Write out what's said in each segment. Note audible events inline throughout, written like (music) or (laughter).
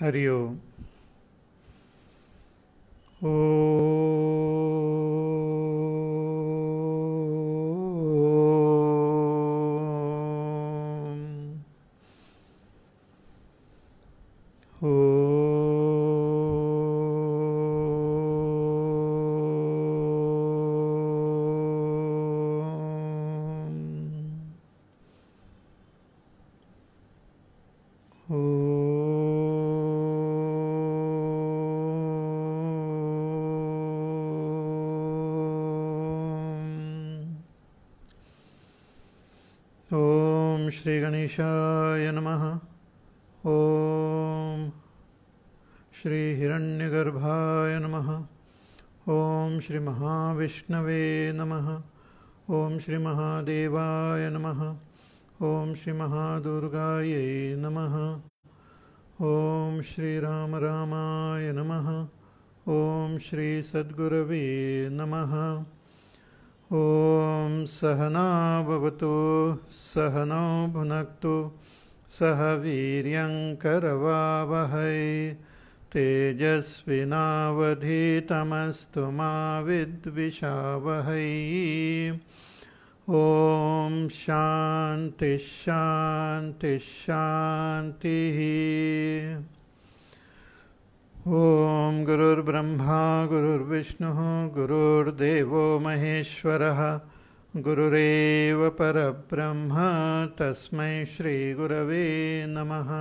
हरि ओ श्री श्रीमहाविष्णवे नमः श्री महादेवाय नमः श्री महादुर्गाय नमः राम रामाय नमः श्री सद्गुरवे नमः ओम सहना भवतु सहनौ भुनक्तु सह वीर्यङ्करवावहै तेजस्विनावधीतमस्तु मा विद्विषावहै ॐ शान्तिः शान्तिः ॐ गुरुर्ब्रह्मा गुरुर्विष्णुः गुरुर्देवो महेश्वरः गुरुरेव परब्रह्म तस्मै श्रीगुरवे नमः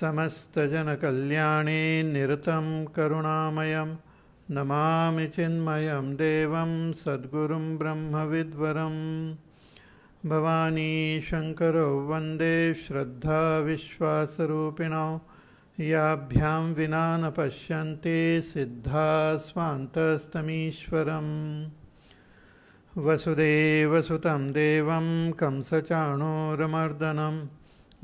समस्तजनकल्याणी निरतं करुणामयं नमामि चिन्मयं देवं सद्गुरुं ब्रह्मविद्वरं भवानी शङ्करौ वन्दे श्रद्धाविश्वासरूपिणौ याभ्यां विना न पश्यन्ते सिद्धा स्वान्तस्तमीश्वरम् वसुदेवसुतं देवं कंसचाणोरमर्दनम्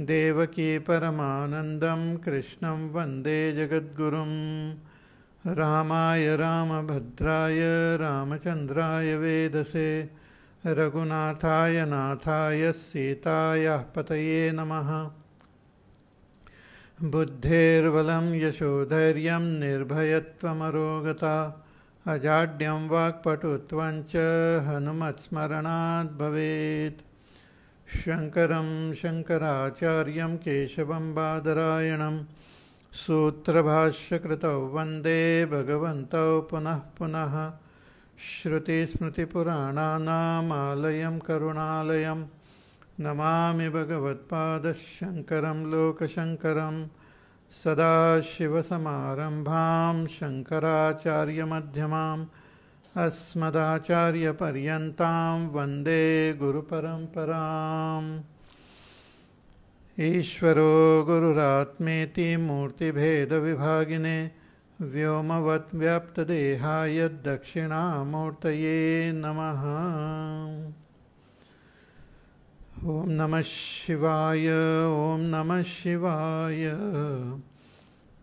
देवकी परमानन्दं कृष्णं वन्दे जगद्गुरुं रामाय रामभद्राय रामचन्द्राय वेदसे रघुनाथाय नाथाय सीतायाः पतये नमः बुद्धेर्बलं यशोधैर्यं निर्भयत्वमरोगता अजाड्यं वाक्पटुत्वं च हनुमत्स्मरणाद् भवेत् शङ्करं शङ्कराचार्यं केशवं बादरायणं सूत्रभाष्यकृतौ वन्दे भगवन्तौ पुनः पुनः श्रुतिस्मृतिपुराणानामालयं करुणालयं नमामि भगवत्पादशङ्करं लोकशङ्करं सदाशिवसमारम्भां शङ्कराचार्यमध्यमाम् अस्मदाचार्यपर्यन्तां वन्दे गुरुपरम्पराम् ईश्वरो गुरुरात्मेति मूर्तिभेदविभागिने व्योमवद्व्याप्तदेहाय दक्षिणामूर्तये नमः ॐ नमः शिवाय ॐ नमः शिवाय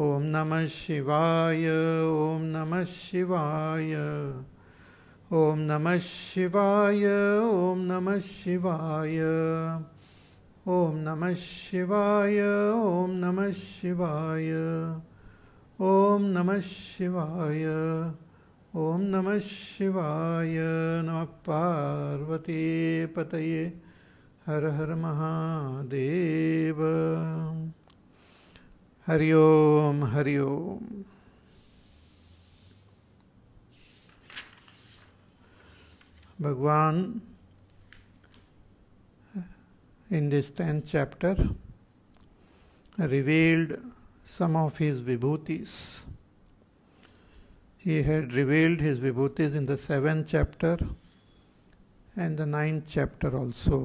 ॐ नमः शिवाय ओम नमः शिवाय ॐ नमः शिवाय ॐ नमः शिवाय ॐ नमः शिवाय ॐ नमः शिवाय ॐ नमः शिवाय ॐ नमः शिवाय नमः पार्वती पतये हर हर महादेव हरि ओम हरि ओम भगवान in this 10th chapter revealed some of his vibhutis. He had revealed his vibhutis in the 7th chapter and the 9th chapter also.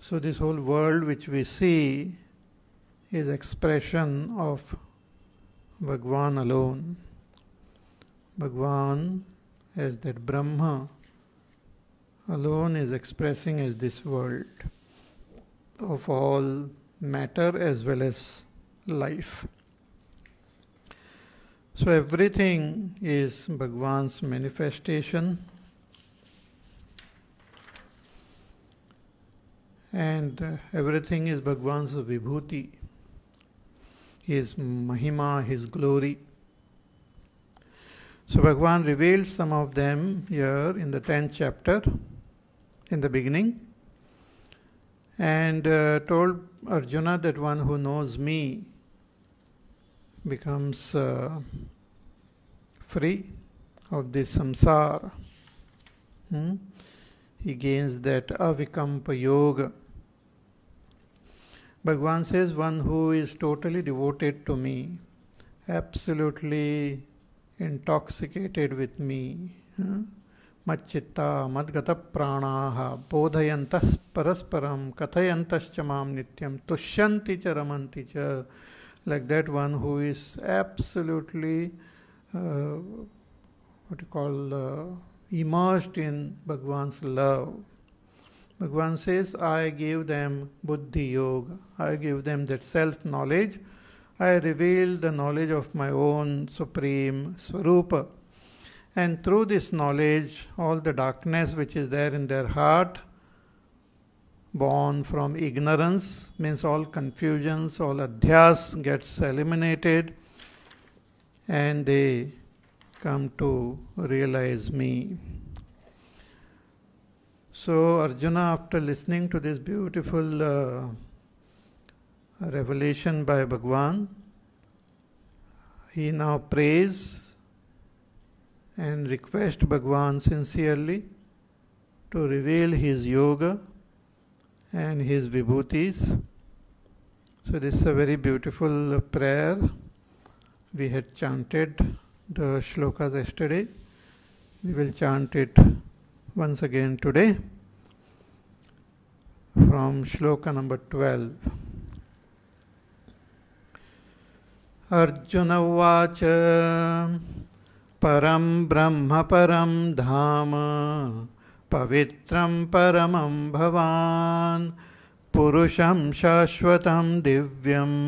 So, this whole world which we see is expression of Bhagwan alone. Bhagwan as that Brahma alone is expressing as this world of all matter as well as life. So everything is Bhagwan's manifestation. And uh, everything is Bhagwan's vibhuti. His Mahima, His glory. So Bhagavan revealed some of them here in the 10th chapter, in the beginning, and uh, told Arjuna that one who knows me becomes uh, free of this samsara. Hmm? He gains that avikampa yoga Bhagwan says, one who is totally devoted to me, absolutely intoxicated with me, machitta madgata pranaha bodhayantas parasparam kathayantas chamam nityam tushyanti cha ramanti like that one who is absolutely uh, what you call uh, immersed in Bhagwan's love Bhagavan says, I give them buddhi yoga, I give them that self knowledge, I reveal the knowledge of my own supreme Swarupa. And through this knowledge, all the darkness which is there in their heart, born from ignorance, means all confusions, all adhyas gets eliminated, and they come to realize me. So, Arjuna, after listening to this beautiful uh, revelation by Bhagwan, he now prays and requests Bhagwan sincerely to reveal his yoga and his vibhutis. So, this is a very beautiful prayer. We had chanted the shlokas yesterday. We will chant it once again today from shloka number 12 Arjun param परं ब्रह्मपरं धाम पवित्रं परमं भवान् पुरुषं शाश्वतं दिव्यम्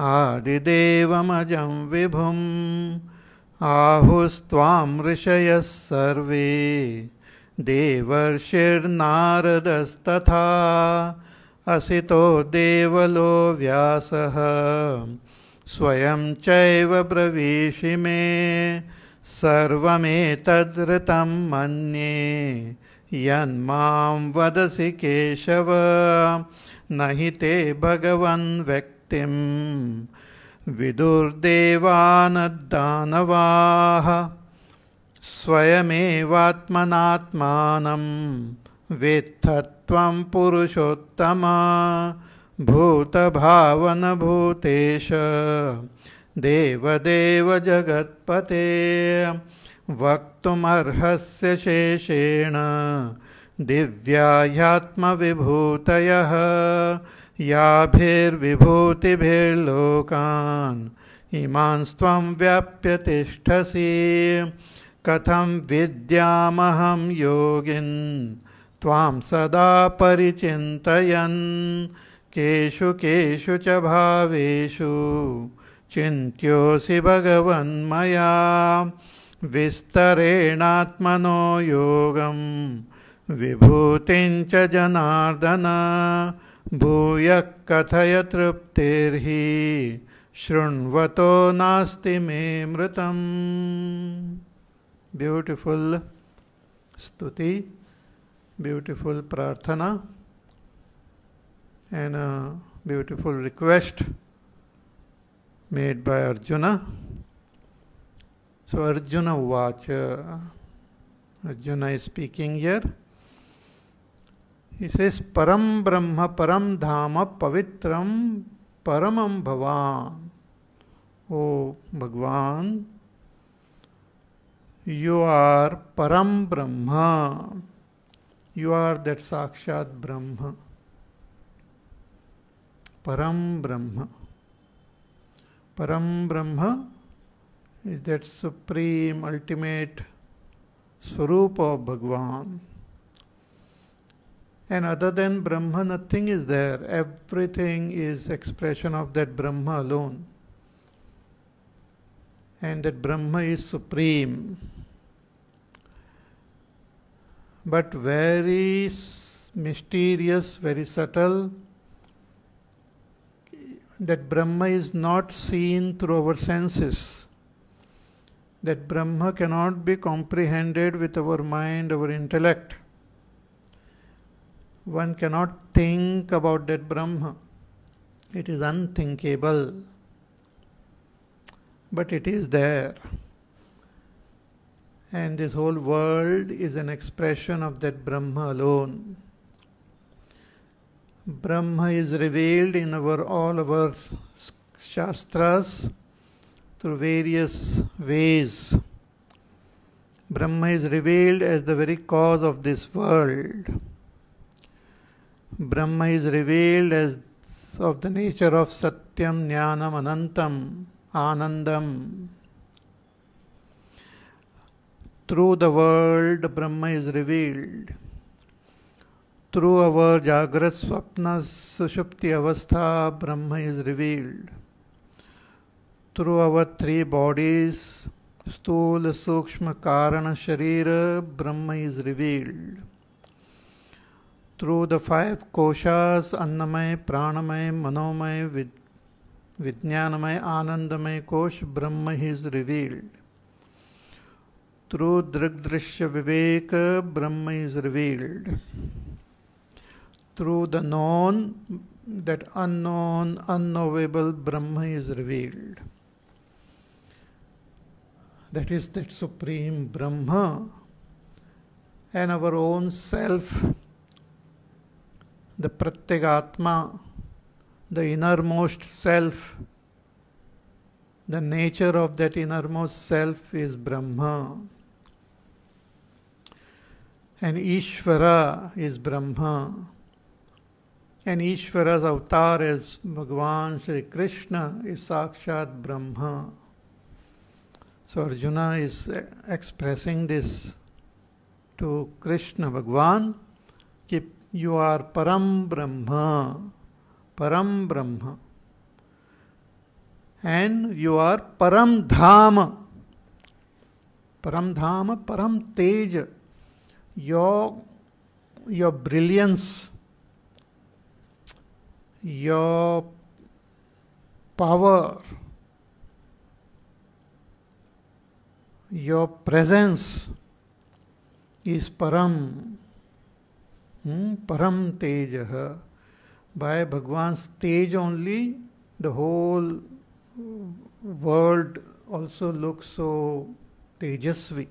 आदिदेवमजं विभुम् आहुस्त्वां ऋषयः सर्वे देवर्षिर्नारदस्तथा असितो देवलो व्यासः स्वयं चैव ब्रवीषि मे सर्वमेतद्ऋतं मन्ये यन्मां वदसि केशव न हि ते भगवन् व्यक्तिं विदुर्देवानद्दानवाः स्वयमेवात्मनात्मानं वेत्थत्वं पुरुषोत्तम भूतभावनभूतेश देवदेव जगत्पते वक्तुमर्हस्य शेषेण दिव्याह्यात्मविभूतयः याभिर्विभूतिभिर्लोकान् इमांस्त्वं व्याप्य तिष्ठसि कथम विद्याम योगिन् ताम सदा परिचित केशु केशु च भावेषु चिन्त्योऽसि भगवन्मया विस्तरेणात्मनो योगं विभूति जनादन भूय कथय तृप्ति शृण्वतो नास्ति मे मृतम् beautiful stuti beautiful prarthana and a beautiful request made by Arjuna. So Arjuna Vacha. Arjuna is speaking here. He says, Param Brahma Param Dhama Pavitram Paramam Bhavan. O Bhagwan, you are Param Brahma. You are that Sakshat Brahma. Param Brahma. Param Brahma is that supreme, ultimate Swarup of Bhagwan. And other than Brahma, nothing is there. Everything is expression of that Brahma alone. And that Brahma is supreme but very mysterious, very subtle. That Brahma is not seen through our senses. That Brahma cannot be comprehended with our mind, our intellect. One cannot think about that Brahma. It is unthinkable. But it is there and this whole world is an expression of that Brahma alone. Brahma is revealed in our, all our Shastras through various ways. Brahma is revealed as the very cause of this world. Brahma is revealed as of the nature of Satyam, Jnanam, Anantam, Anandam, Through the world, Brahma is revealed. Through our Jagrat Swapna Sushupti Avastha, Brahma is revealed. Through our three bodies, Sthula Sukshma Karana Sharira, Brahma is revealed. Through the five koshas, Annamay, Pranamay, Manomay, Vid- Vijnanamay, Anandamay kosh, Brahma is revealed. Through Dragdrishya Viveka, Brahma is revealed. Through the known, that unknown, unknowable Brahma is revealed. That is that Supreme Brahma and our own self, the Pratyagatma, the innermost self, the nature of that innermost self is Brahma. And Ishvara is Brahma. And Ishvara's avatar is Bhagavan Sri Krishna, is Sakshat Brahma. So Arjuna is expressing this to Krishna Bhagavan that you are Param Brahma. Param Brahma. And you are Param Dhamma. Param Dhamma, Param Teja. your your brilliance your power your presence is param hmm? param tejah by bhagwan's tej only the whole world also looks so tejasvi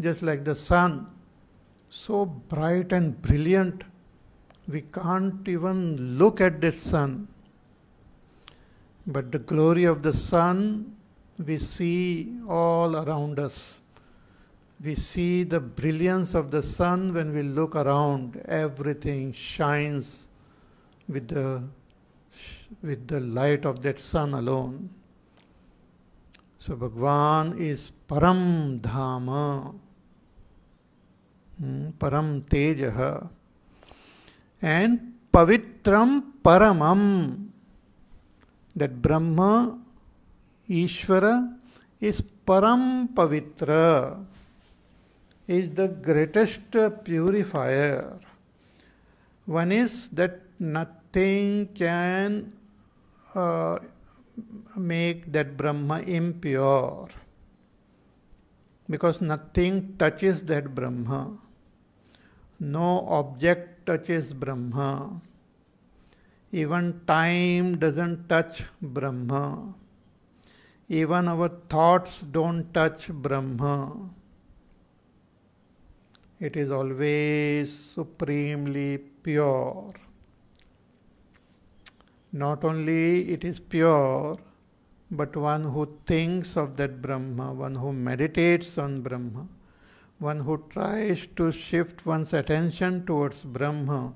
just like the sun, so bright and brilliant, we can't even look at the sun. But the glory of the sun we see all around us. We see the brilliance of the sun when we look around. Everything shines with the, with the light of that sun alone. So Bhagwan is Param Dhama. Param Tejaha. And Pavitram Paramam. That Brahma, Ishvara, is Param Pavitra, is the greatest purifier. One is that nothing can uh, make that Brahma impure because nothing touches that Brahma. No object touches Brahma. Even time doesn't touch Brahma. Even our thoughts don't touch Brahma. It is always supremely pure. Not only it is pure, but one who thinks of that Brahma, one who meditates on Brahma, one who tries to shift one's attention towards Brahma,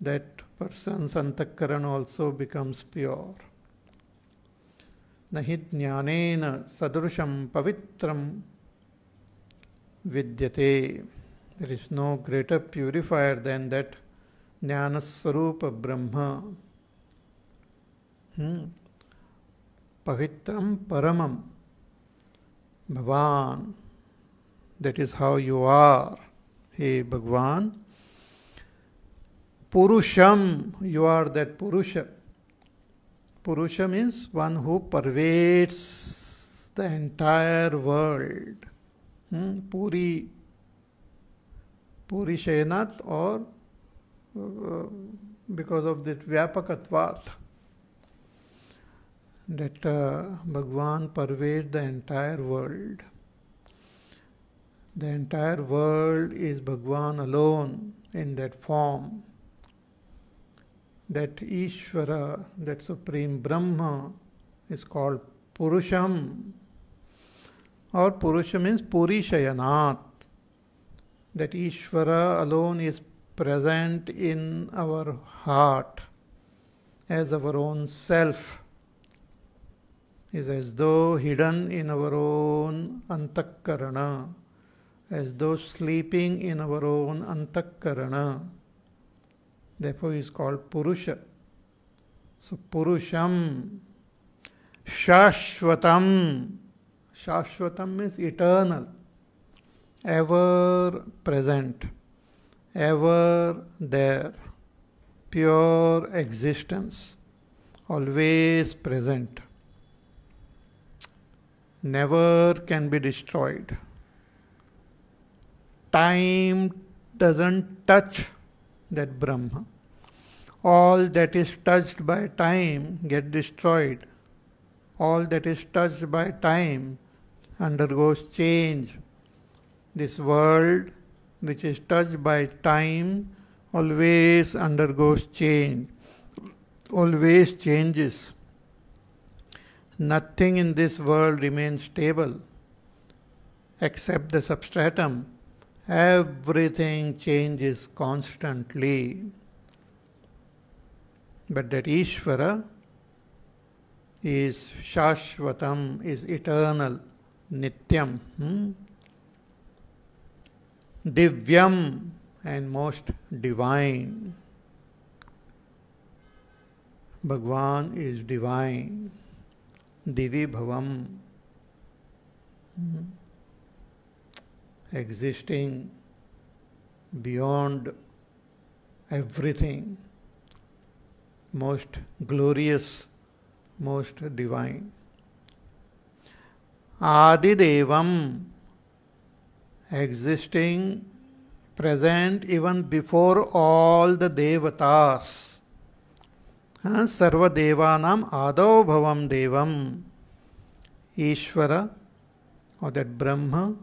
that person's antakaran also becomes pure. न हि sadrusham pavitram vidyate. there is no greater purifier than that Jnanaswarupa Brahma. Hmm. Pavitram Paramam. Bhavan, that is how you are. Hey Bhagwan, Purusham, you are that Purusha. Purusha means one who pervades the entire world. Hmm? Puri, Puri Shayanat or uh, because of that Vyapakatvat. That uh, Bhagwan pervades the entire world. The entire world is Bhagwan alone in that form. That Ishvara, that Supreme Brahma, is called Purusham. Or Purusha means Purishayanat. That Ishvara alone is present in our heart as our own self is as though hidden in our own antakaranam as though sleeping in our own antakarana. Therefore, he is called Purusha. So, Purusham, Shashvatam, Shashvatam means eternal, ever present, ever there, pure existence, always present, never can be destroyed time doesn't touch that Brahma. All that is touched by time get destroyed. All that is touched by time undergoes change. This world which is touched by time always undergoes change, always changes. Nothing in this world remains stable except the substratum Everything changes constantly. But that Ishvara is Shashvatam, is eternal, Nityam, hmm? Divyam, and most divine. Bhagwan is divine. Divi Bhavam. Hmm? existing beyond everything, most glorious, most divine. Adidevam, existing, present even before all the devatas. Sarva आदौ adobhavam devam. Ishvara, or that Brahma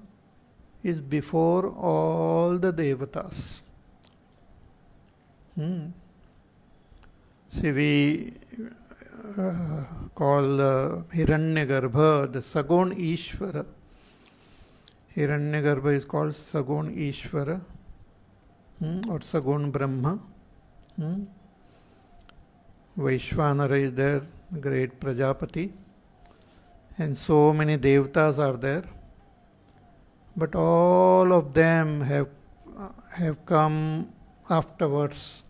is before all the devatas. Hmm. See, we uh, call uh, Hiranyagarbha the Sagon Ishvara. Hiranyagarbha is called Sagon Ishvara hmm, or Sagon Brahma. Hmm. Vaishvanara is there, great Prajapati. And so many devatas are there but all of them have, have come afterwards.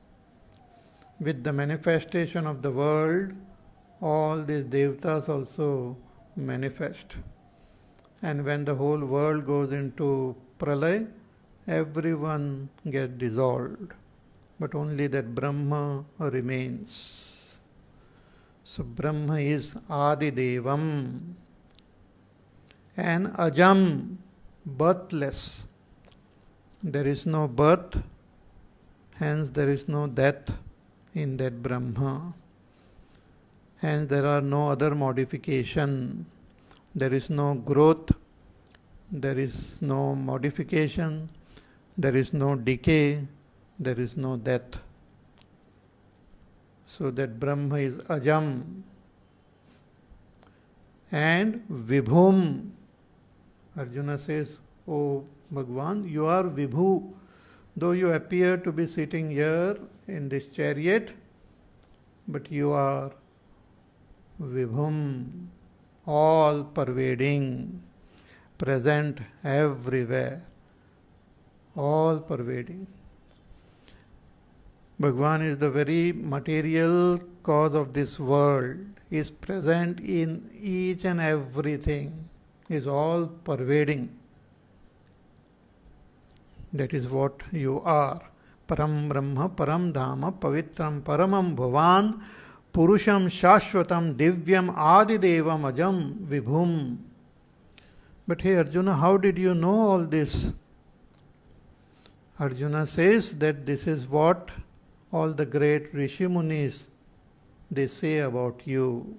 With the manifestation of the world, all these devatas also manifest. And when the whole world goes into pralay, everyone gets dissolved, but only that Brahma remains. So Brahma is Adi Devam and Ajam birthless. There is no birth, hence, there is no death in that Brahma. Hence, there are no other modification. There is no growth, there is no modification, there is no decay, there is no death. So that Brahma is Ajam and Vibhum Arjuna says, O Bhagwan, you are Vibhu. Though you appear to be sitting here in this chariot, but you are Vibhum, all pervading, present everywhere, all pervading. Bhagwan is the very material cause of this world, is present in each and everything is all pervading. That is what you are. Param Brahma, Param Dhama, Pavitram, Paramam Bhavan, Purusham, Shashvatam, Divyam, Adidevam, Ajam, Vibhum. But hey Arjuna, how did you know all this? Arjuna says that this is what all the great Rishimunis they say about you.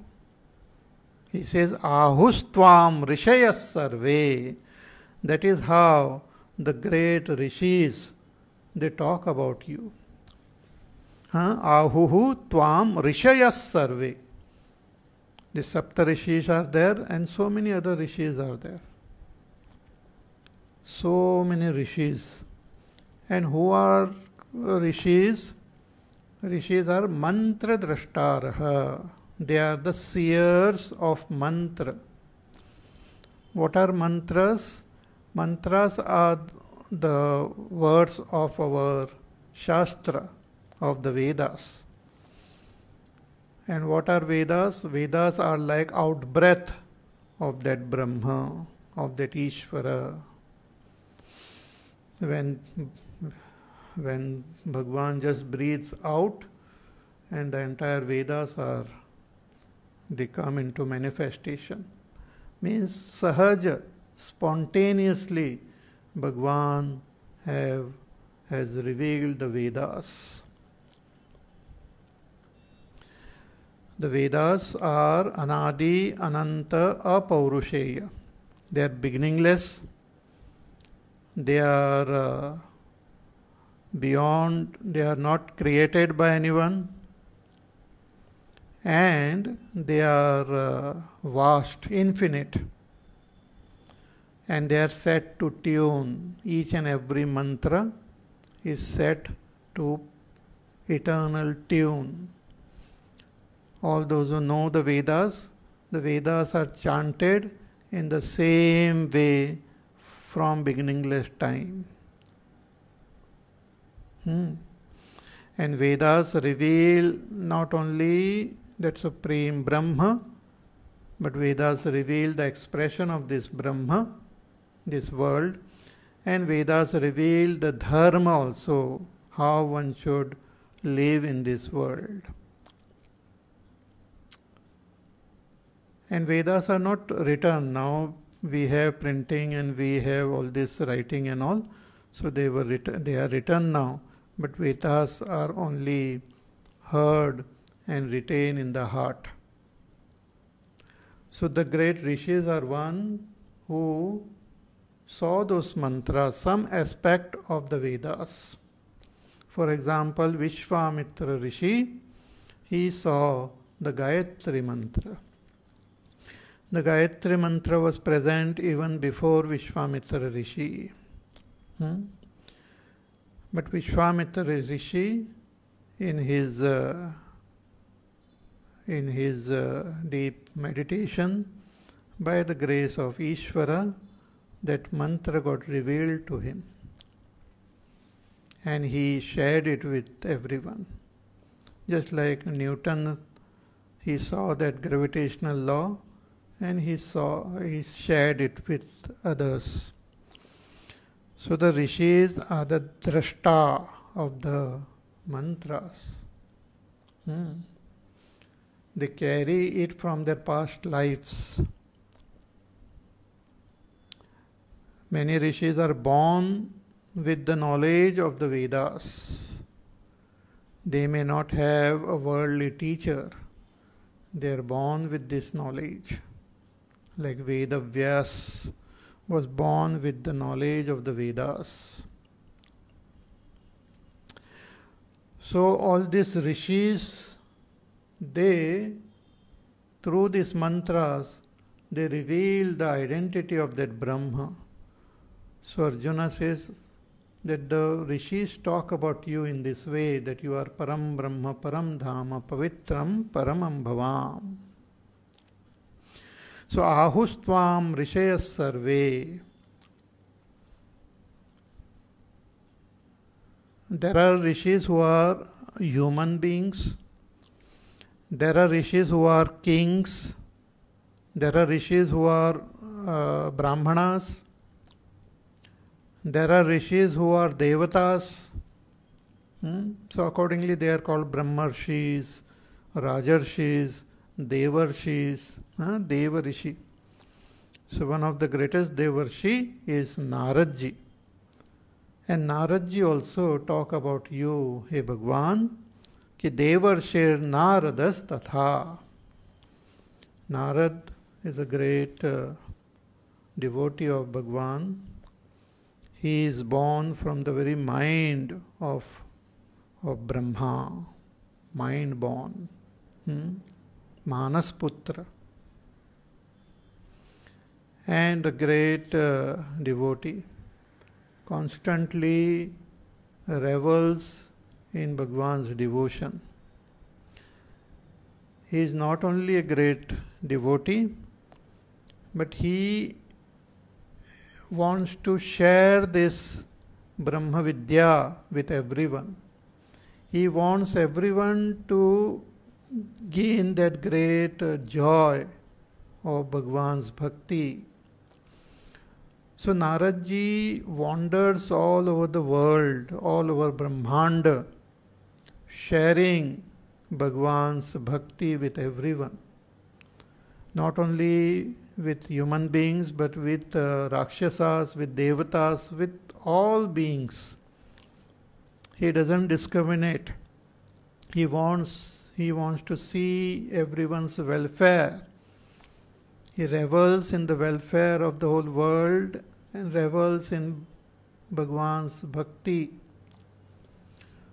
He says, Ahustvam Rishayas Sarve. That is how the great rishis they talk about you. Huh? Ahuhu Tvam Rishayas Sarve. The Saptarishis Rishis are there and so many other rishis are there. So many rishis. And who are rishis? Rishis are मंत्र they are the seers of mantra. What are mantras? Mantras are the words of our Shastra, of the Vedas. And what are Vedas? Vedas are like outbreath of that Brahma, of that Ishvara. When, when Bhagwan just breathes out, and the entire Vedas are they come into manifestation. Means sahaja, spontaneously, Bhagwan have, has revealed the Vedas. The Vedas are anadi, ananta, apaurusheya. They are beginningless. They are uh, beyond, they are not created by anyone and they are uh, vast, infinite, and they are set to tune. Each and every mantra is set to eternal tune. All those who know the Vedas, the Vedas are chanted in the same way from beginningless time. Hmm. And Vedas reveal not only that supreme Brahma, but Vedas reveal the expression of this Brahma, this world, and Vedas reveal the Dharma also, how one should live in this world. And Vedas are not written now. We have printing and we have all this writing and all. So they were written, they are written now. But Vedas are only heard and retain in the heart. So the great rishis are one who saw those mantras, some aspect of the Vedas. For example, Vishwamitra Rishi, he saw the Gayatri Mantra. The Gayatri Mantra was present even before Vishwamitra Rishi. Hmm? But Vishwamitra Rishi, in his uh, in his uh, deep meditation by the grace of Ishvara, that mantra got revealed to him. And he shared it with everyone. Just like Newton, he saw that gravitational law and he saw he shared it with others. So the rishis are the drashta of the mantras. Hmm. They carry it from their past lives. Many rishis are born with the knowledge of the Vedas. They may not have a worldly teacher, they are born with this knowledge. Like Veda Vyas was born with the knowledge of the Vedas. So, all these rishis they, through these mantras, they reveal the identity of that Brahma. So Arjuna says that the rishis talk about you in this way that you are Param Brahma, Param Dhamma, Pavitram, Paramam Bhavam. So ahustvam rishayas sarve. There are rishis who are human beings there are rishis who are kings, there are rishis who are uh, brahmanas, there are rishis who are devatas. Hmm? So, accordingly, they are called brahmarshis, rajarshis, devarshis, devarishi. So, one of the greatest devarshi is Naradji. And Naradji also talk about you, hey Bhagwan, कि Devarshir Naradas Tatha. Narad is a great uh, devotee of Bhagwan. He is born from the very mind of, of Brahma, mind born. Hmm, Manasputra. And a great uh, devotee constantly revels in Bhagwan's devotion. He is not only a great devotee, but he wants to share this Brahma Vidya with everyone. He wants everyone to gain that great uh, joy of Bhagwan's bhakti. So Naradji wanders all over the world, all over Brahmanda, sharing Bhagwan's bhakti with everyone, not only with human beings but with uh, Rakshasas, with Devatas, with all beings. He doesn't discriminate. He wants, he wants to see everyone's welfare. He revels in the welfare of the whole world and revels in Bhagwan's bhakti.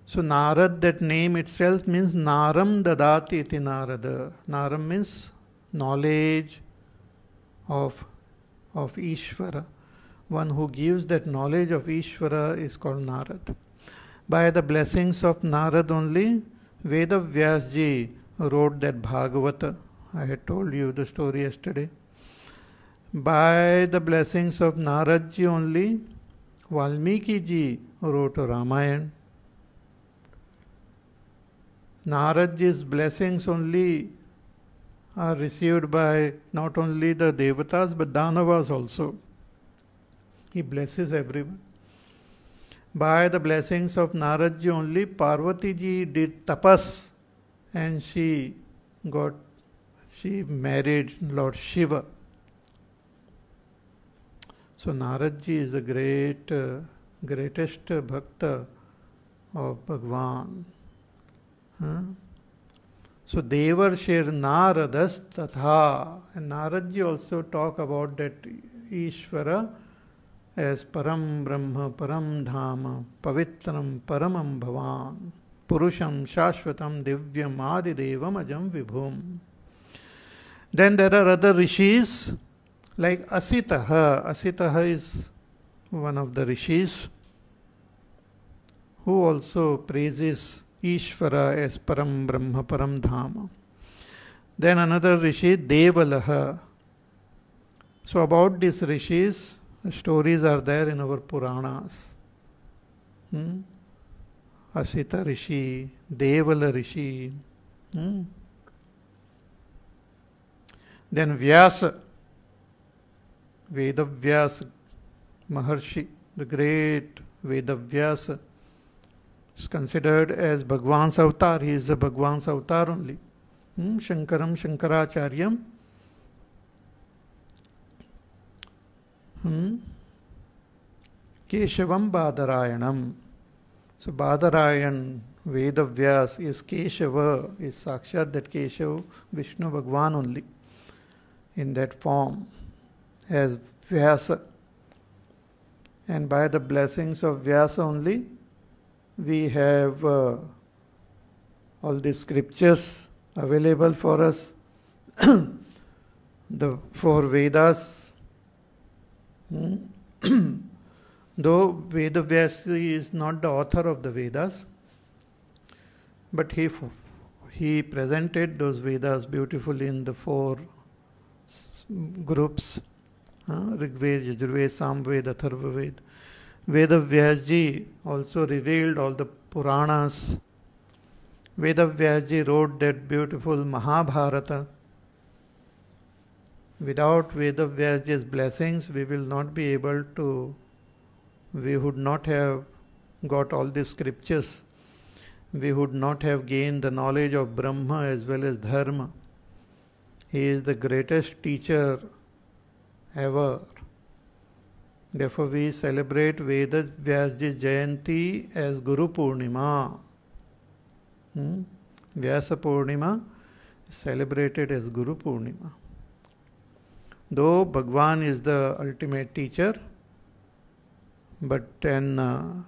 So Narad, that name itself means Naram Dadati iti Narada. Naram means knowledge of, of Ishvara. One who gives that knowledge of Ishvara is called Narad. By the blessings of Narad only, Veda Vyasji wrote that Bhagavata. I had told you the story yesterday. By the blessings of Naradji only, Valmiki ji wrote Ramayana. Naradji's blessings only are received by not only the devatas but Danavas also. He blesses everyone. By the blessings of Naradji only, Parvatiji did tapas and she got, she married Lord Shiva. So Naradji is the great, uh, greatest bhakta of Bhagwan. So Devarshir Naradas Tatha. And Naradji also talk about that Ishvara as Param Brahma, Param Dhama, Pavitram Paramam Bhavan, Purusham Shashvatam Divyam Adidevam Ajam Vibhum. Then there are other rishis like Asitaha. Asitaha is one of the rishis who also praises Ishvara as Param Brahma Param Dhama. Then another rishi, Devalaha. So about these rishis, the stories are there in our Puranas. Hmm? Asita Rishi, Devala Rishi. Hmm? Then Vyasa, Vedavyasa Maharshi, the great Vedavyasa. is considered as Bhagwan's avatar. He is a Bhagwan's avatar only. Hmm? Shankaram, Shankaracharyam. Hmm? Keshavam Badarayanam. So Badarayan, Vedavyas is Keshava, is Sakshat that Keshav, Vishnu Bhagwan only in that form as Vyasa. And by the blessings of Vyasa only, we have uh, all the scriptures available for us, (coughs) the four Vedas. Hmm? (coughs) Though Vedavyasa is not the author of the Vedas, but he he presented those Vedas beautifully in the four groups: uh, Rigved, Yajurved, Samved, Atharvaved. Vedavyasji also revealed all the Puranas. Vedavyasji wrote that beautiful Mahabharata. Without Vedavyasji's blessings, we will not be able to, we would not have got all the scriptures. We would not have gained the knowledge of Brahma as well as Dharma. He is the greatest teacher ever. Therefore, we celebrate Veda Vyasji Jayanti as Guru Purnima. Hmm? Vyasa Purnima is celebrated as Guru Purnima. Though Bhagwan is the ultimate teacher, but then uh,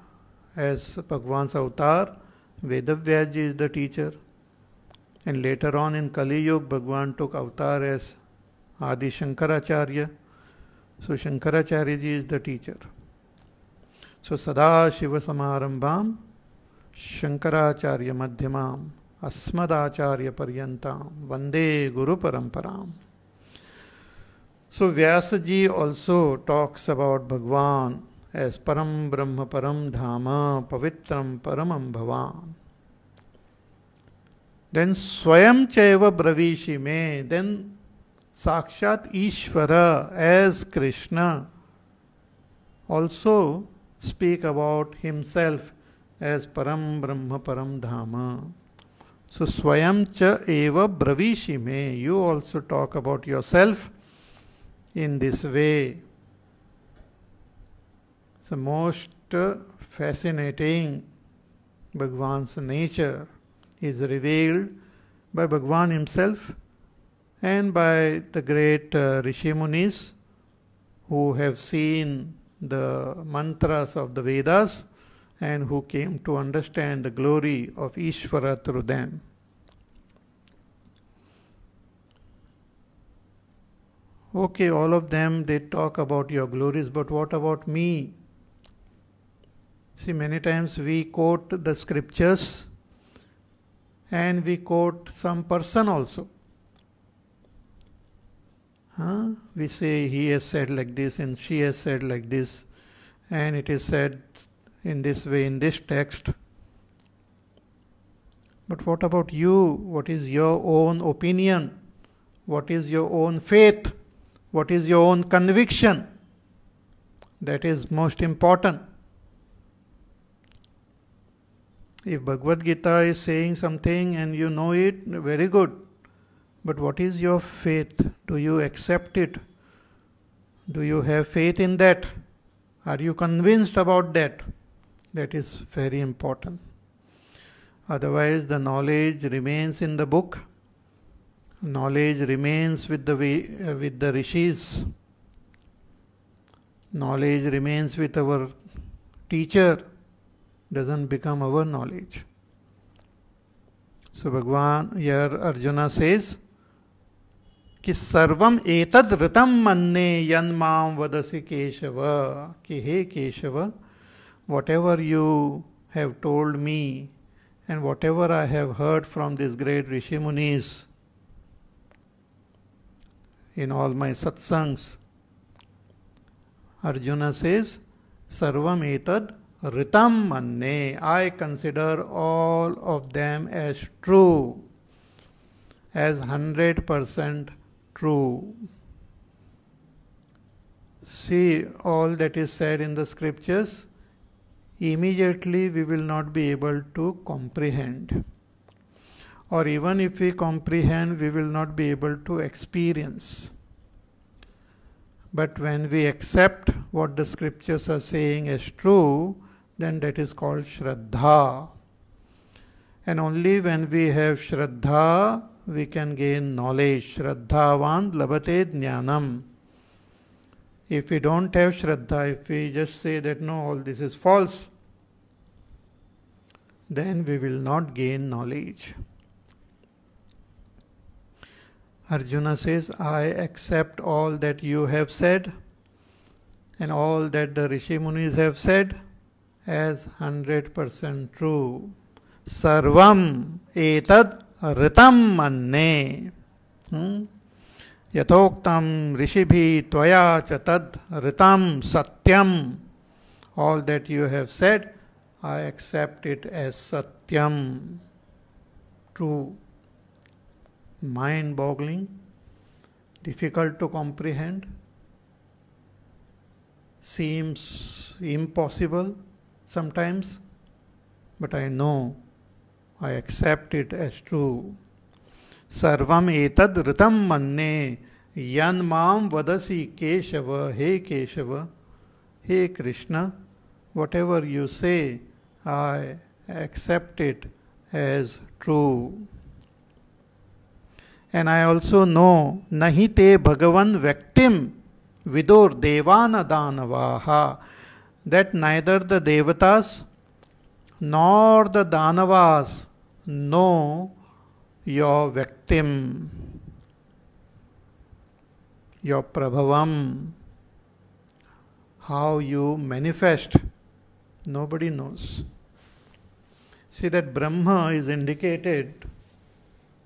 as Bhagwan's avatar, Vedavyaji is the teacher. And later on in Kali Yuga, Bhagwan took avatar as Adi Shankaracharya. So Shankaracharya ji is the teacher. So Sadashiva Samarambam, Shankaracharya Madhyamam, Asmadacharya Paryantam, Vande Guru Paramparam. So Vyasaji also talks about Bhagwan as Param Brahma Param Dhama Pavitram Paramam Bhavan. Then Swayam Chaiva Bravishi Me, then Sakshat Ishvara as Krishna also speak about himself as Param Brahma Param Dhama. So Swayam cha eva bravishime. You also talk about yourself in this way. It's the most fascinating Bhagwan's nature is revealed by Bhagwan himself and by the great uh, Rishi Munis who have seen the mantras of the Vedas and who came to understand the glory of Ishvara through them. Okay, all of them they talk about your glories, but what about me? See, many times we quote the scriptures and we quote some person also. Huh? We say he has said like this and she has said like this, and it is said in this way in this text. But what about you? What is your own opinion? What is your own faith? What is your own conviction? That is most important. If Bhagavad Gita is saying something and you know it, very good. But what is your faith? Do you accept it? Do you have faith in that? Are you convinced about that? That is very important. Otherwise, the knowledge remains in the book. Knowledge remains with the uh, with the rishis. Knowledge remains with our teacher. Doesn't become our knowledge. So Bhagwan here Arjuna says, कि सर्वम एतद ऋतम मन्ने यन्माम वदसी केशव कि हे Keshava whatever you have told me and whatever I have heard from this great rishi munis in all my satsangs Arjuna says सर्वम एतद ऋतम मन्ने I consider all of them as true as hundred percent true. See all that is said in the scriptures, immediately we will not be able to comprehend. Or even if we comprehend, we will not be able to experience. But when we accept what the scriptures are saying as true, then that is called Shraddha. And only when we have Shraddha we can gain knowledge. Shraddhavan labate jnanam. If we don't have Shraddha, if we just say that no, all this is false, then we will not gain knowledge. Arjuna says, I accept all that you have said and all that the Rishi Munis have said as 100% true. Sarvam etad ऋतम मन्ने यथोक्तम ऋषिभि त्वया च तद ऋतम सत्यम all that you have said I accept it as satyam true mind boggling difficult to comprehend, seems impossible sometimes, but I know I accept it as true. Sarvam etad ritam manne yan mam vadasi keshava he keshava he Krishna. Whatever you say, I accept it as true. And I also know nahi te bhagavan vaktim vidur devana danavaha that neither the devatas nor the Danavas know your victim, your Prabhavam, how you manifest, nobody knows. See that Brahma is indicated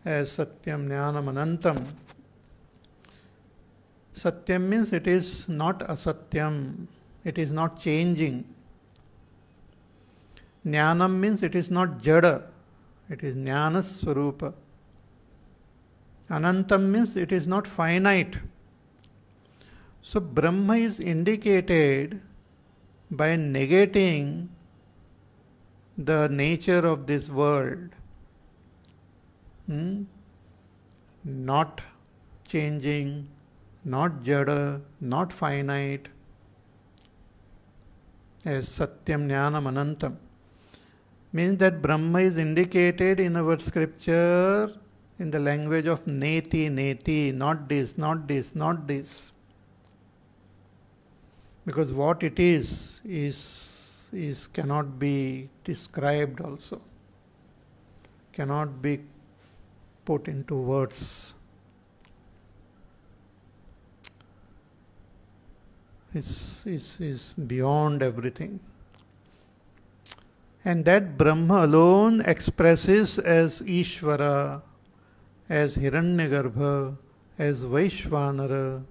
as Satyam Jnanam Anantam. Satyam means it is not asatyam, it is not changing. Jnanam means it is not jada, it is jnana swarupa. Anantam means it is not finite. So Brahma is indicated by negating the nature of this world. Hmm? Not changing, not jada, not finite, as Satyam Jnanam Anantam means that Brahma is indicated in our scripture in the language of neti, neti, not this, not this, not this. Because what it is, is, is cannot be described also, cannot be put into words. It's it's is beyond everything. And that Brahma alone expresses as Ishvara, as Hiranyagarbha, as Vaishvanara,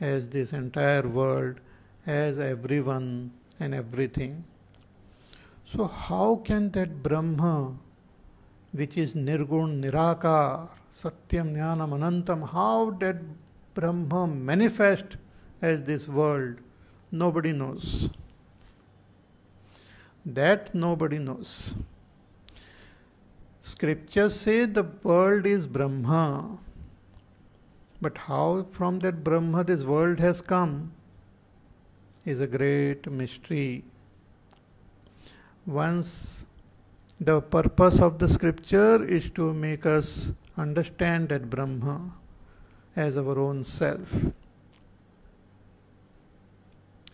as this entire world, as everyone and everything. So, how can that Brahma, which is Nirgun Nirakar, Satyam Jnanam Anantam, how that Brahma manifest as this world? Nobody knows. That nobody knows. Scriptures say the world is Brahma. But how from that Brahma this world has come is a great mystery. Once the purpose of the scripture is to make us understand that Brahma as our own self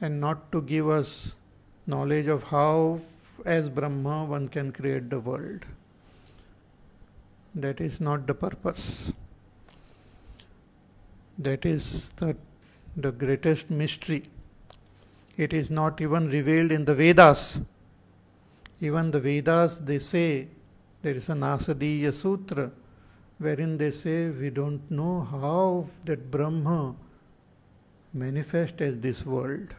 and not to give us knowledge of how, as Brahma, one can create the world. That is not the purpose. That is the, the greatest mystery. It is not even revealed in the Vedas. Even the Vedas, they say, there is an Asadiya Sutra wherein they say we don't know how that Brahma manifest as this world.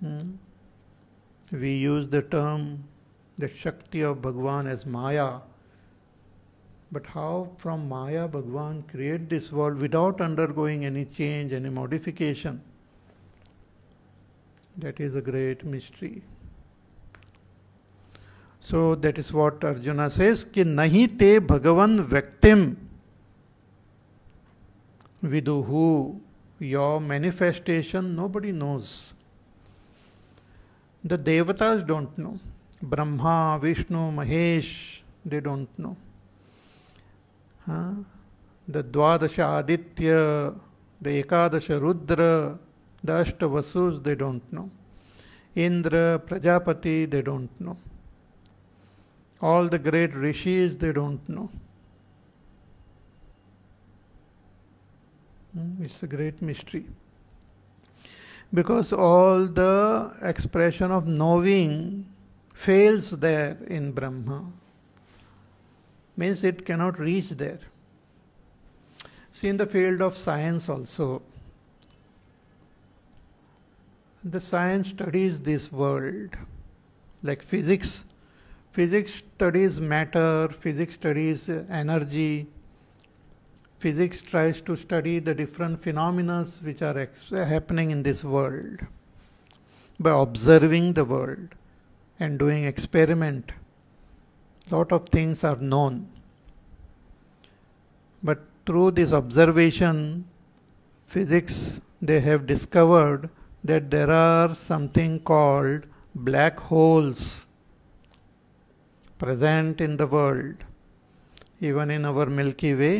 Hmm? We use the term the Shakti of Bhagwan as Maya. But how from Maya Bhagwan create this world without undergoing any change, any modification? That is a great mystery. So that is what Arjuna says कि नहीं ते भगवन व्यक्तिम विदुहु your manifestation nobody knows the devatas don't know. Brahma, Vishnu, Mahesh, they don't know. Huh? The Dwadasha Aditya, the Ekadasha Rudra, the Ashtavasus, they don't know. Indra, Prajapati, they don't know. All the great rishis, they don't know. Hmm? It's a great mystery because all the expression of knowing fails there in Brahma. Means it cannot reach there. See, in the field of science also, the science studies this world, like physics. Physics studies matter, physics studies energy, physics tries to study the different phenomena which are ex- happening in this world by observing the world and doing experiment lot of things are known but through this observation physics they have discovered that there are something called black holes present in the world even in our milky way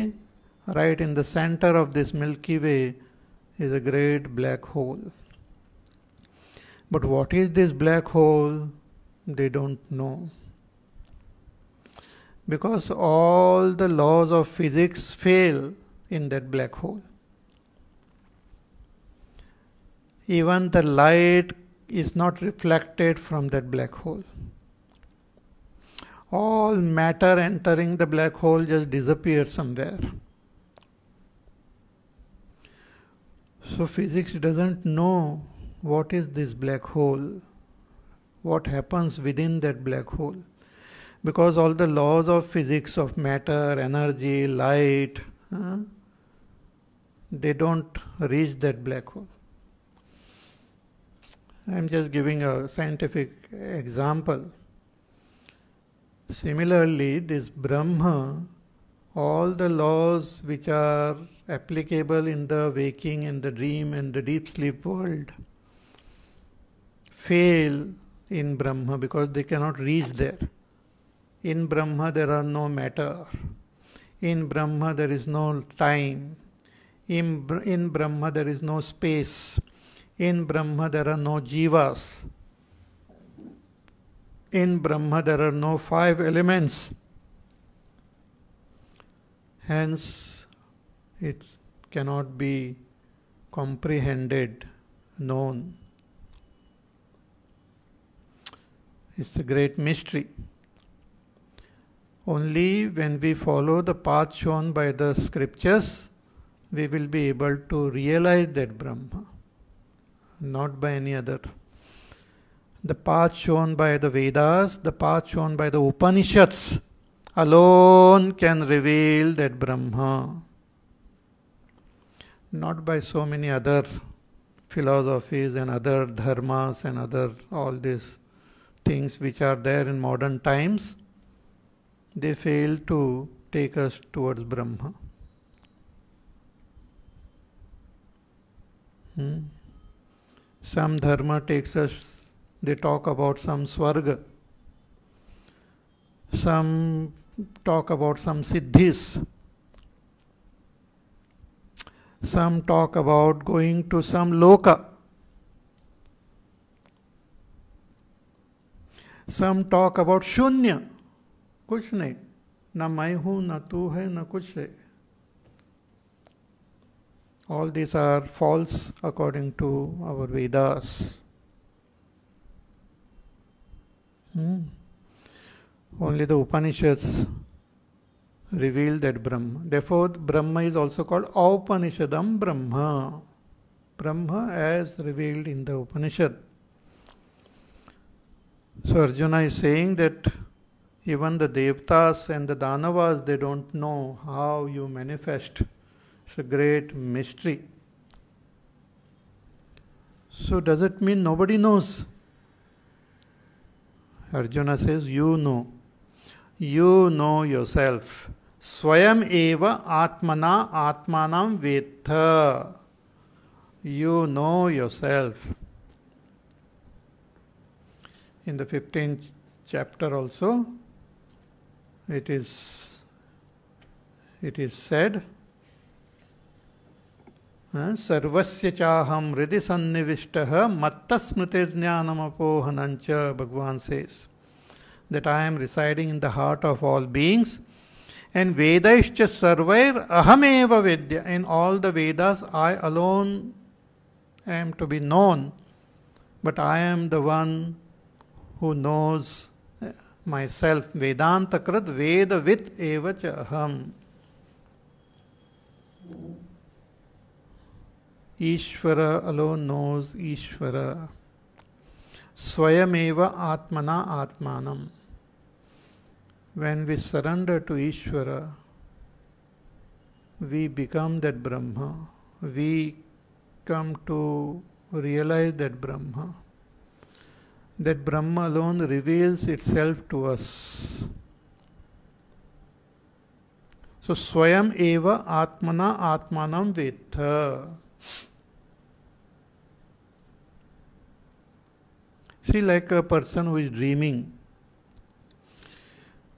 right in the center of this Milky Way is a great black hole. But what is this black hole? They don't know. Because all the laws of physics fail in that black hole. Even the light is not reflected from that black hole. All matter entering the black hole just disappears somewhere. So, physics doesn't know what is this black hole, what happens within that black hole. Because all the laws of physics of matter, energy, light, huh, they don't reach that black hole. I'm just giving a scientific example. Similarly, this Brahma, all the laws which are applicable in the waking and the dream and the deep sleep world fail in Brahma because they cannot reach there. In Brahma, there are no matter. In Brahma, there is no time. In, in Brahma, there is no space. In Brahma, there are no jivas. In Brahma, there are no five elements. Hence, it cannot be comprehended, known. It's a great mystery. Only when we follow the path shown by the scriptures, we will be able to realize that Brahma, not by any other. The path shown by the Vedas, the path shown by the Upanishads alone can reveal that Brahma not by so many other philosophies and other dharmas and other all these things which are there in modern times, they fail to take us towards Brahma. Hmm? Some dharma takes us, they talk about some swarga, some talk about some siddhis, some talk about going to some loka. Some talk about shunya. कुछ नहीं ना मैं हूं ना तू है ना कुछ है all these are false according to our Vedas. Hmm? Only the Upanishads revealed that Brahma. Therefore, Brahma is also called Upanishadam Brahma. Brahma as revealed in the Upanishad. So Arjuna is saying that even the Devtas and the Danavas, they don't know how you manifest. It's a great mystery. So does it mean nobody knows? Arjuna says, You know. You know yourself. स्वयं एव आत्मना आत्मानाम वेत्थ you know yourself. In the 15th chapter also, it is it is said, सर्वस्य चाहम हृदय सन्निविष्ट मत्त स्मृतिर्ज्ञानमपोहनञ्च Bhagavan says that I am residing in the heart of all beings and Vedaischa Sarvair Ahameva Vedya. In all the Vedas, I alone am to be known, but I am the one who knows eh, myself. Vedanta Krit Vedavit Eva Aham. Ishvara alone knows Ishvara. Swayameva Atmana Atmanam. When we surrender to Ishvara, we become that Brahma. We come to realize that Brahma. That Brahma alone reveals itself to us. So Swayam Eva Atmana Atmanam Vetha. See, like a person who is dreaming,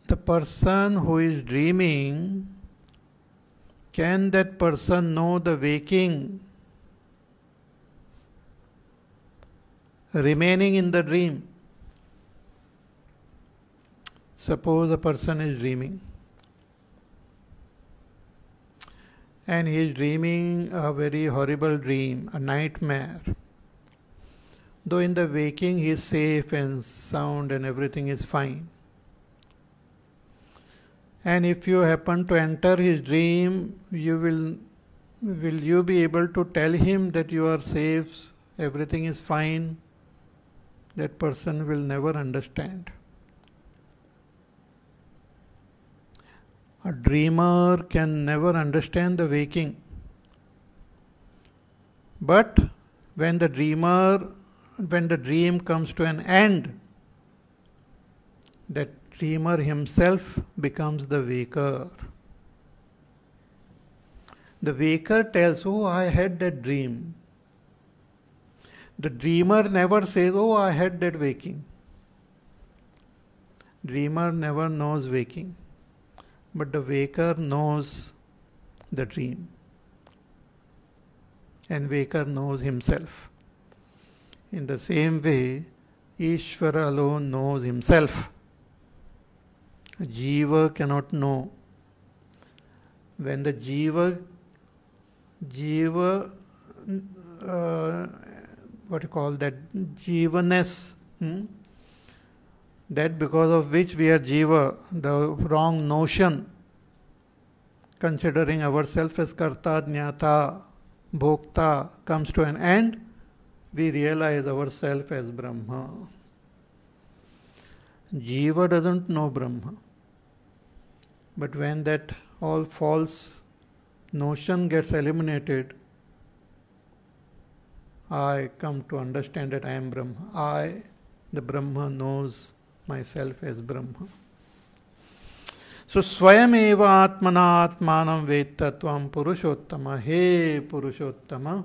the person who is dreaming, can that person know the waking? Remaining in the dream. Suppose a person is dreaming and he is dreaming a very horrible dream, a nightmare. Though in the waking he is safe and sound and everything is fine and if you happen to enter his dream, you will will you be able to tell him that you are safe, everything is fine? That person will never understand. A dreamer can never understand the waking. But when the dreamer, when the dream comes to an end, that dreamer himself becomes the waker. The waker tells, Oh, I had that dream. The dreamer never says, Oh, I had that waking. Dreamer never knows waking, but the waker knows the dream. And waker knows himself. In the same way, Ishvara alone knows himself. Jiva cannot know. When the Jiva, Jiva, uh, what you call that, Jivaness, hmm? that because of which we are Jiva, the wrong notion, considering ourselves as Karta, Jnata, Bhokta, comes to an end, we realize ourselves as Brahma. Jiva doesn't know Brahma. But when that all false notion gets eliminated, I come to understand that I am Brahma. I, the Brahma, knows myself as Brahma. So स्वयं एव आत्मनात्मान वेत्त Purushottama, Purushottama Purushottama,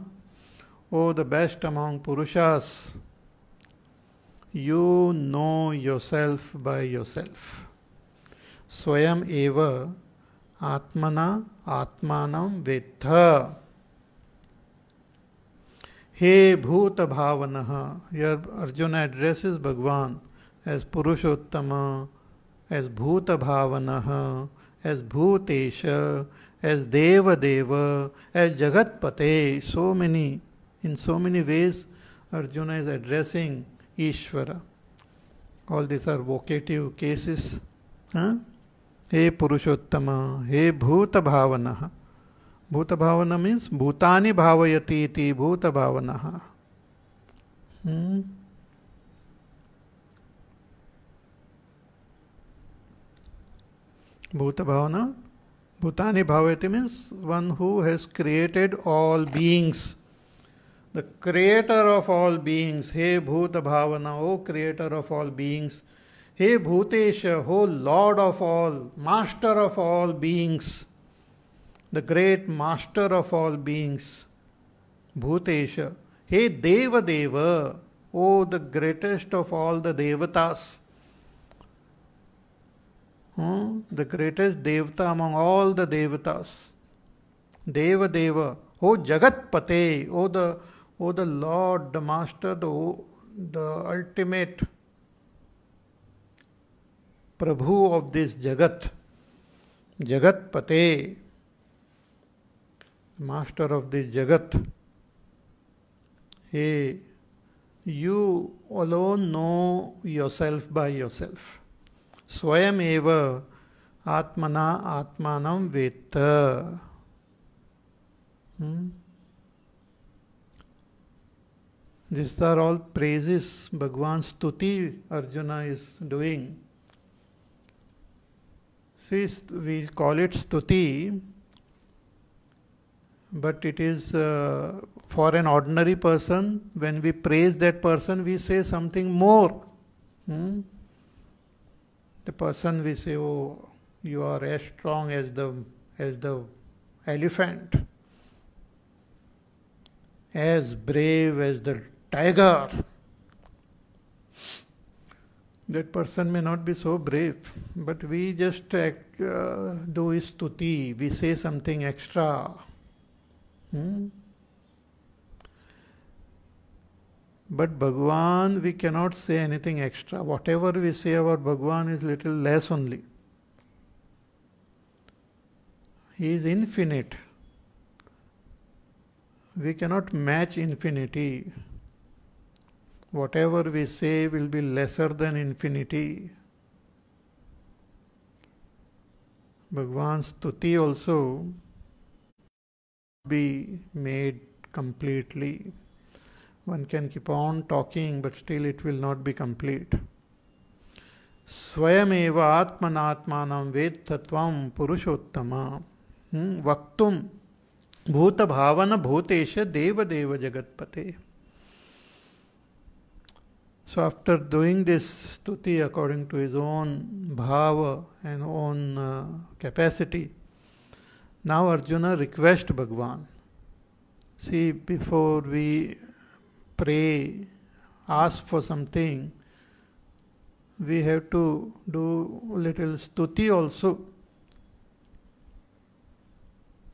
oh the best among Purushas you know yourself by yourself. Swayam eva atmana atmanam vetha. He Bhuta Bhavanaha, here Arjuna addresses Bhagavan as Purushottama, as Bhuta Bhavanaha, as Bhutesha, as Deva Deva, as Jagatpate, so many, in so many ways Arjuna is addressing Ishvara all these are vocative cases हे पुरुषोत्तम हे भूत भावन भूत भावन means भूतानी भावयती इति भूत भावन हम्म? भूत भावना भूतानी भावयती means one who has created all beings the creator of all beings, Hey Bhuta Bhavana, O creator of all beings, Hey Bhutesha, O Lord of all, Master of all beings, the great Master of all beings, Bhutesha, Hey Deva Deva, O the greatest of all the Devatas. Hmm? The greatest Devata among all the Devatas. Deva Deva, O Jagatpate, O the Oh, the Lord, the Master, the, the ultimate Prabhu of this Jagat, Jagat Pate, Master of this Jagat, hey, you alone know yourself by yourself. Swayam eva atmana atmanam veta. Hmm? These are all praises Bhagwan Stuti Arjuna is doing. See, we call it Stuti, but it is uh, for an ordinary person. When we praise that person, we say something more. Hmm? The person we say, Oh, you are as strong as the, as the elephant, as brave as the tiger. That person may not be so brave, but we just uh, do istuti, we say something extra. Hmm? But Bhagwan, we cannot say anything extra. Whatever we say about Bhagwan is little less only. He is infinite. We cannot match infinity whatever we say will be lesser than infinity. Bhagavan's Tuti also be made completely. One can keep on talking, but still it will not be complete. Swayameva Atmanatmanam Vedtatvam Purushottama hmm, Vaktum Bhuta Bhavana Bhutesha Deva Deva Jagatpate. So after doing this stuti according to his own bhava and own uh, capacity, now Arjuna requests Bhagwan. See, before we pray, ask for something, we have to do little stuti also.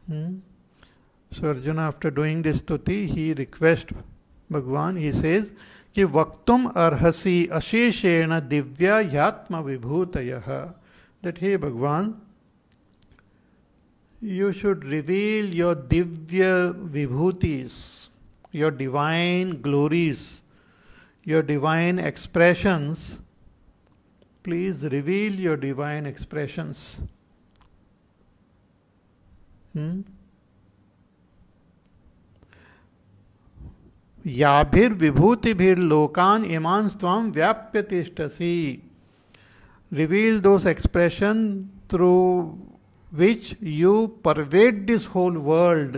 Hmm? So Arjuna, after doing this stuti, he requests Bhagwan. He says. कि वक्तुम अर्हसी अशेषेण Divya यात्म विभूत that हे भगवान you should reveal your divya vibhutis your divine glories your divine expressions please reveal your divine expressions याभिर विभूति भीर इमान स्वाम व्याप्य तिष्टसी reveal those expression through which you pervade this whole world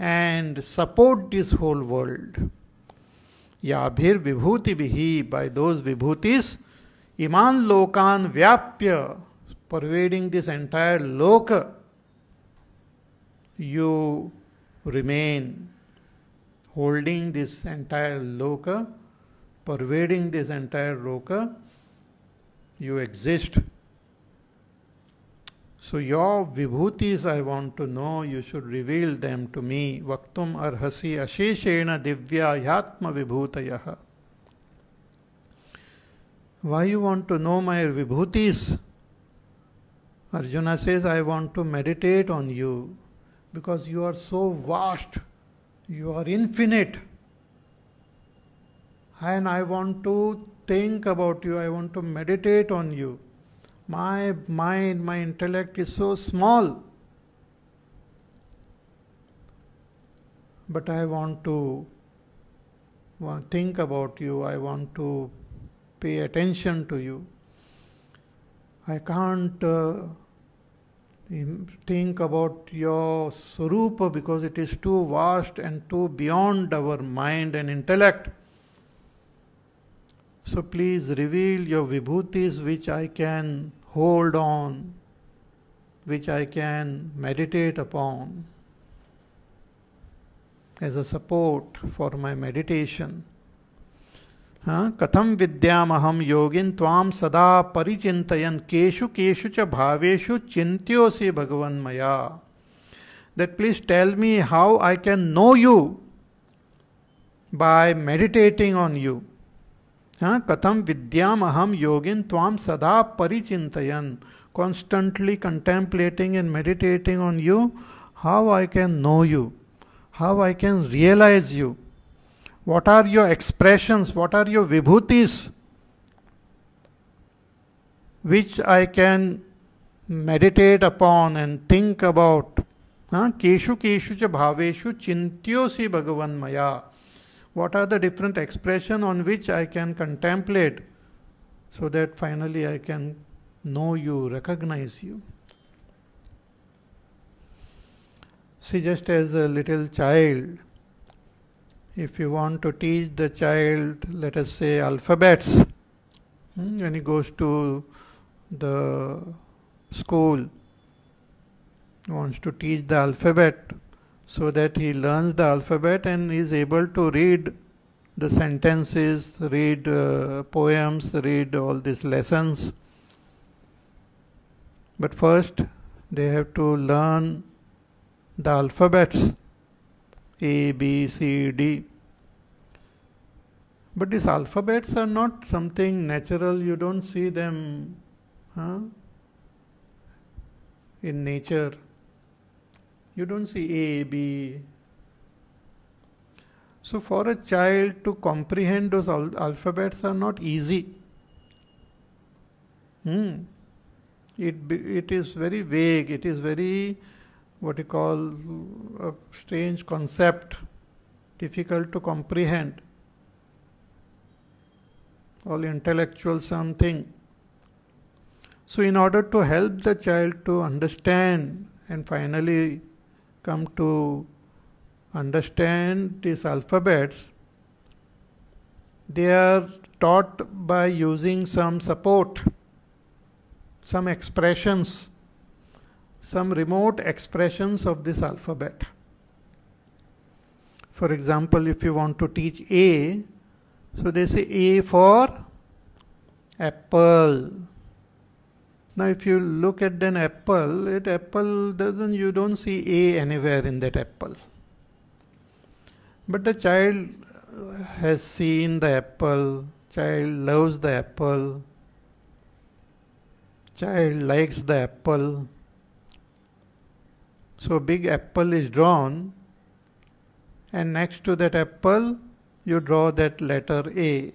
and support this whole world या भीर विभूति भी बाय दोज विभूतिस इमान लोकान व्याप्य pervading this entire loka you remain holding this entire loka, pervading this entire loka, you exist. So your vibhutis I want to know, you should reveal them to me. Vaktum arhasi asheshena divyayatma vibhutayaha. Why you want to know my vibhutis? Arjuna says, I want to meditate on you because you are so vast you are infinite. And I want to think about you, I want to meditate on you. My mind, my intellect is so small. But I want to think about you, I want to pay attention to you. I can't. Uh, think about your Sarupa because it is too vast and too beyond our mind and intellect. So please reveal your vibhutis which I can hold on, which I can meditate upon as a support for my meditation. हाँ कथम विद्याम योगिन ताम सदा परिचिंतन cashew cashew च भावेशु चिंत्यो से भगवन मया that please tell me how I can know you by meditating on you हाँ कथम विद्याम अहम योगिन ताम सदा परिचिंतन constantly contemplating and meditating on you how I can know you how I can realise you What are your expressions? What are your vibhutis? Which I can meditate upon and think about. Keshu keshu cha bhaveshu chintyosi bhagavan maya. What are the different expression on which I can contemplate so that finally I can know you, recognize you. See, just as a little child, if you want to teach the child, let us say, alphabets, hmm, when he goes to the school, wants to teach the alphabet so that he learns the alphabet and is able to read the sentences, read uh, poems, read all these lessons. But first, they have to learn the alphabets a, B, C, D. But these alphabets are not something natural, you don't see them huh? in nature. You don't see A, B. So, for a child to comprehend those al- alphabets are not easy. Hmm. It, it is very vague, it is very what you call a strange concept, difficult to comprehend. All intellectual something. So, in order to help the child to understand and finally come to understand these alphabets, they are taught by using some support, some expressions some remote expressions of this alphabet. For example, if you want to teach A, so they say A for apple. Now, if you look at an apple, it apple doesn't you don't see A anywhere in that apple. But the child has seen the apple, child loves the apple, child likes the apple. So big apple is drawn and next to that apple you draw that letter A.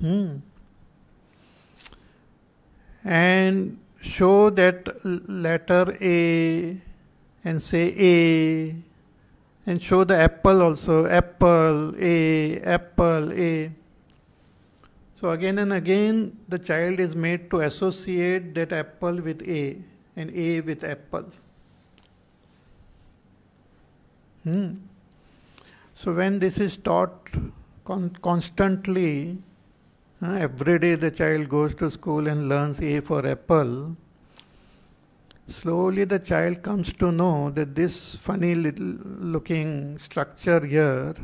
Hmm. And show that letter A and say A and show the apple also apple A apple A. So again and again the child is made to associate that apple with A and A with apple. Hmm. So when this is taught con- constantly, uh, every day the child goes to school and learns A for apple. Slowly the child comes to know that this funny little looking structure here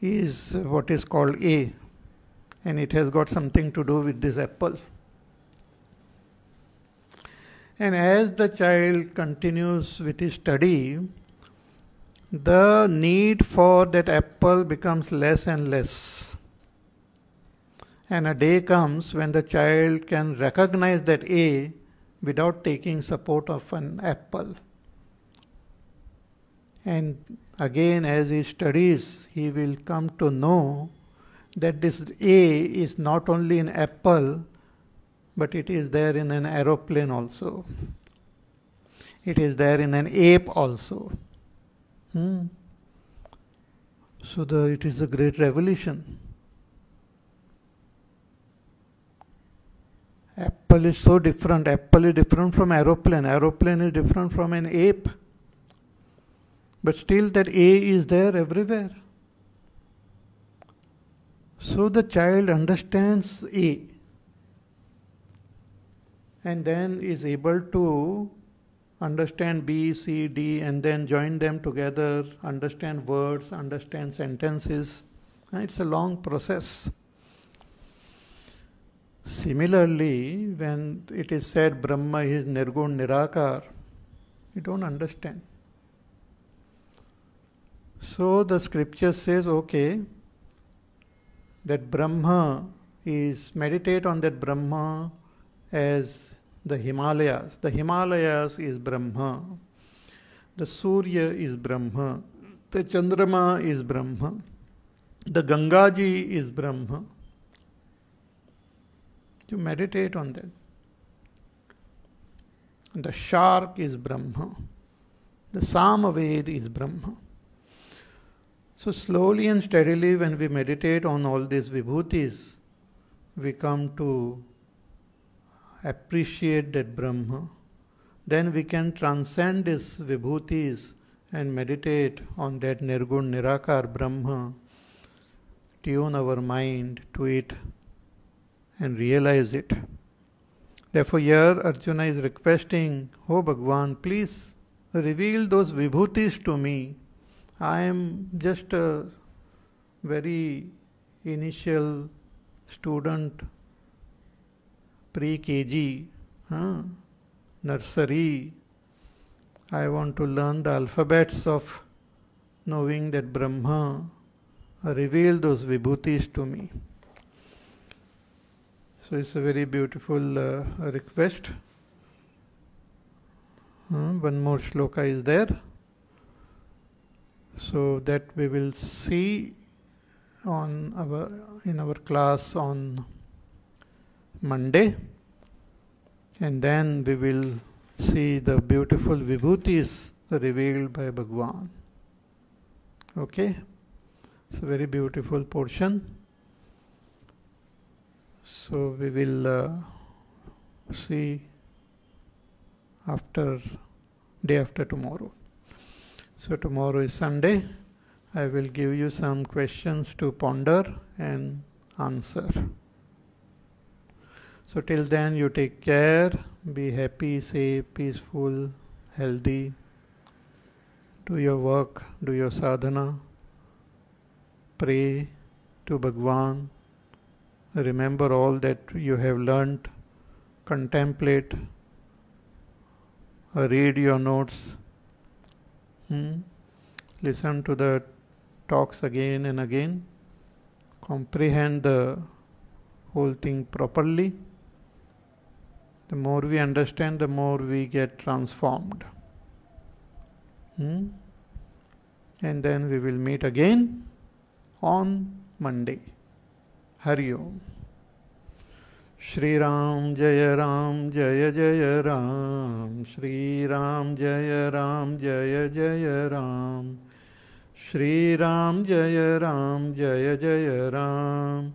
is what is called A and it has got something to do with this apple. And as the child continues with his study, the need for that apple becomes less and less. And a day comes when the child can recognize that A without taking support of an apple. And again, as he studies, he will come to know that this A is not only an apple but it is there in an aeroplane also. It is there in an ape also. Hmm. So the, it is a great revolution. Apple is so different. Apple is different from aeroplane. Aeroplane is different from an ape. But still that A is there everywhere. So the child understands A and then is able to understand B, C, D, and then join them together, understand words, understand sentences. It's a long process. Similarly, when it is said Brahma is Nirgun Nirakar, you don't understand. So the scripture says, okay, that Brahma is meditate on that Brahma as the Himalayas. The Himalayas is Brahma. The Surya is Brahma. The Chandrama is Brahma. The Gangaji is Brahma. You meditate on that. The shark is Brahma. The Samaved is Brahma. So, slowly and steadily, when we meditate on all these vibhutis, we come to appreciate that Brahma, then we can transcend its vibhutis and meditate on that Nirgun Nirakar Brahma, tune our mind to it and realize it. Therefore, here Arjuna is requesting, Oh Bhagwan, please reveal those vibhutis to me. I am just a very initial student pre KG, nursery. I want to learn the alphabets of knowing that Brahma revealed those vibhutis to me. So it's a very beautiful uh, request. one more shloka is there. So that we will see on our in our class on Monday and then we will see the beautiful vibhutis revealed by Bhagwan. Okay, it's a very beautiful portion. So we will uh, see after day after tomorrow. So tomorrow is Sunday. I will give you some questions to ponder and answer. So, till then, you take care, be happy, safe, peaceful, healthy. Do your work, do your sadhana. Pray to Bhagwan. Remember all that you have learnt. Contemplate. Read your notes. Hmm? Listen to the talks again and again. Comprehend the whole thing properly the more we understand, the more we get transformed. Hmm? And then we will meet again on Monday. Hari Om. Shri Ram Jaya Ram Jaya Jaya Ram Shri Ram Jaya Ram Jaya Jaya Ram Shri Ram Jaya Ram Jaya Jaya Ram, Jaya Ram, Jaya Jaya Ram.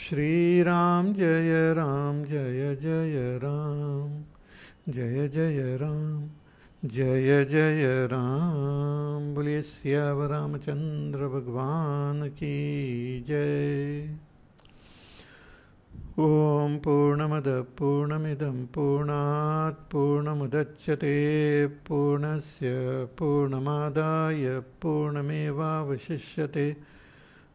Shri Ram जय राम जय जय राम जय जय राम जय जय राम बोलिए श्याव रामचंद्र भगवान की जय ॐ पूर्णमदः पूर्णमिदं पूर्णात् पूर्णमुदच्यते पूर्णस्य पूर्णमादाय पूर्णमेवावशिष्यते